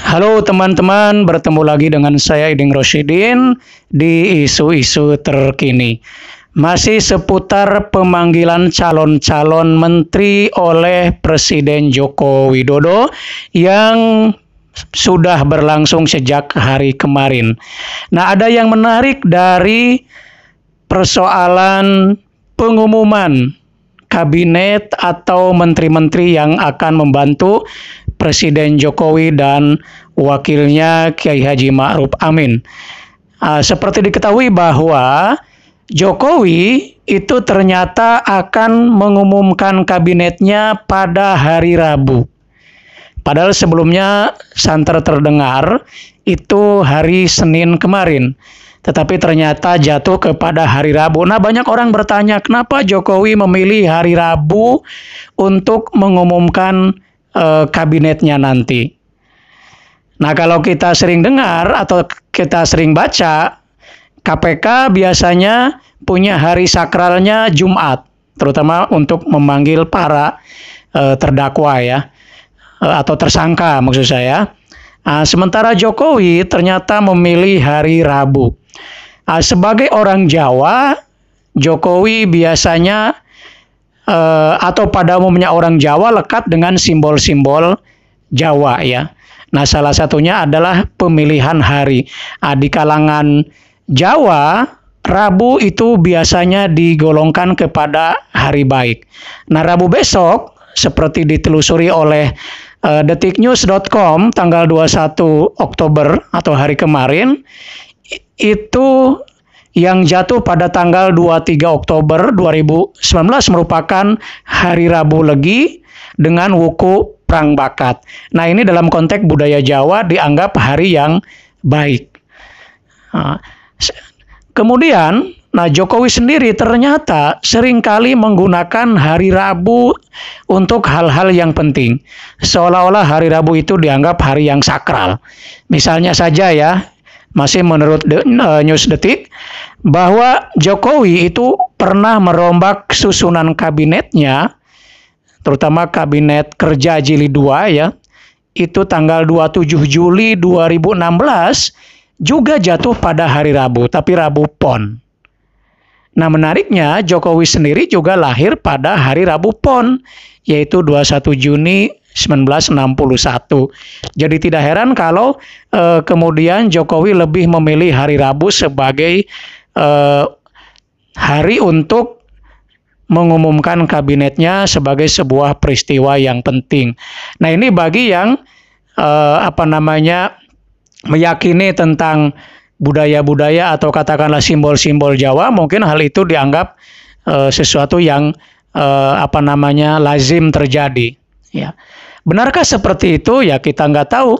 Halo teman-teman, bertemu lagi dengan saya Iding Rosidin di isu-isu terkini. Masih seputar pemanggilan calon-calon menteri oleh Presiden Joko Widodo yang sudah berlangsung sejak hari kemarin. Nah, ada yang menarik dari persoalan pengumuman kabinet atau menteri-menteri yang akan membantu Presiden Jokowi dan wakilnya Kiai Haji Ma'ruf Amin. Uh, seperti diketahui bahwa Jokowi itu ternyata akan mengumumkan kabinetnya pada hari Rabu. Padahal sebelumnya santer terdengar itu hari Senin kemarin. Tetapi ternyata jatuh kepada hari Rabu. Nah banyak orang bertanya kenapa Jokowi memilih hari Rabu untuk mengumumkan eh, kabinetnya nanti. Nah, kalau kita sering dengar atau kita sering baca, KPK biasanya punya hari sakralnya Jumat, terutama untuk memanggil para eh, terdakwa ya eh, atau tersangka maksud saya. Nah, sementara Jokowi ternyata memilih hari Rabu. Nah, sebagai orang Jawa, Jokowi biasanya Eh, atau pada umumnya orang Jawa lekat dengan simbol-simbol Jawa ya. Nah, salah satunya adalah pemilihan hari. Nah, di kalangan Jawa, Rabu itu biasanya digolongkan kepada hari baik. Nah, Rabu besok seperti ditelusuri oleh uh, eh, detiknews.com tanggal 21 Oktober atau hari kemarin itu yang jatuh pada tanggal 23 Oktober 2019 merupakan hari Rabu Legi dengan wuku Prang Bakat. Nah, ini dalam konteks budaya Jawa dianggap hari yang baik. Ah, kemudian, nah Jokowi sendiri ternyata seringkali menggunakan hari Rabu untuk hal-hal yang penting. Seolah-olah hari Rabu itu dianggap hari yang sakral. Misalnya saja ya, masih menurut de, eh, News Detik bahwa Jokowi itu pernah merombak susunan kabinetnya terutama kabinet kerja jilid 2 ya itu tanggal 27 Juli 2016 juga jatuh pada hari Rabu tapi Rabu Pon. Nah, menariknya Jokowi sendiri juga lahir pada hari Rabu Pon yaitu 21 Juni 1961. Jadi tidak heran kalau eh, kemudian Jokowi lebih memilih hari Rabu sebagai eh, hari untuk mengumumkan kabinetnya sebagai sebuah peristiwa yang penting. Nah, ini bagi yang eh, apa namanya meyakini tentang budaya-budaya atau katakanlah simbol-simbol Jawa, mungkin hal itu dianggap sesuatu yang apa namanya lazim terjadi. Ya. Benarkah seperti itu? Ya kita nggak tahu.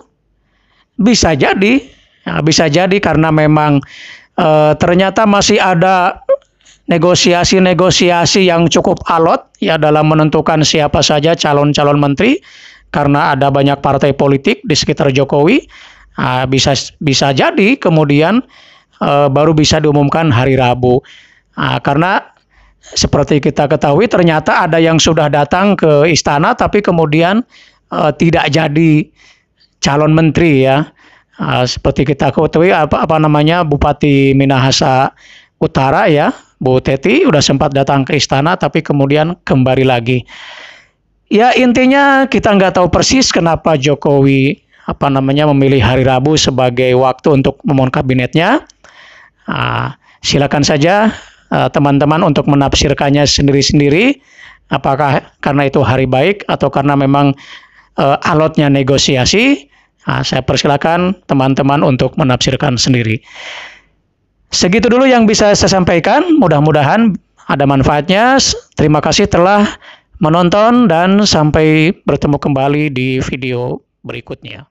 Bisa jadi, ya, bisa jadi karena memang e, ternyata masih ada negosiasi-negosiasi yang cukup alot ya dalam menentukan siapa saja calon-calon menteri karena ada banyak partai politik di sekitar Jokowi. Nah, bisa bisa jadi kemudian e, baru bisa diumumkan hari Rabu. Nah, karena seperti kita ketahui ternyata ada yang sudah datang ke istana tapi kemudian uh, tidak jadi calon menteri ya. Uh, seperti kita ketahui apa apa namanya Bupati Minahasa Utara ya, Bu Teti udah sempat datang ke istana tapi kemudian kembali lagi. Ya intinya kita nggak tahu persis kenapa Jokowi apa namanya memilih hari Rabu sebagai waktu untuk memohon kabinetnya. Uh, silakan saja Eh, teman-teman untuk menafsirkannya sendiri-sendiri apakah karena itu hari baik atau karena memang uh, alotnya negosiasi nah, saya persilakan teman-teman untuk menafsirkan sendiri segitu dulu yang bisa saya sampaikan mudah-mudahan ada manfaatnya terima kasih telah menonton dan sampai bertemu kembali di video berikutnya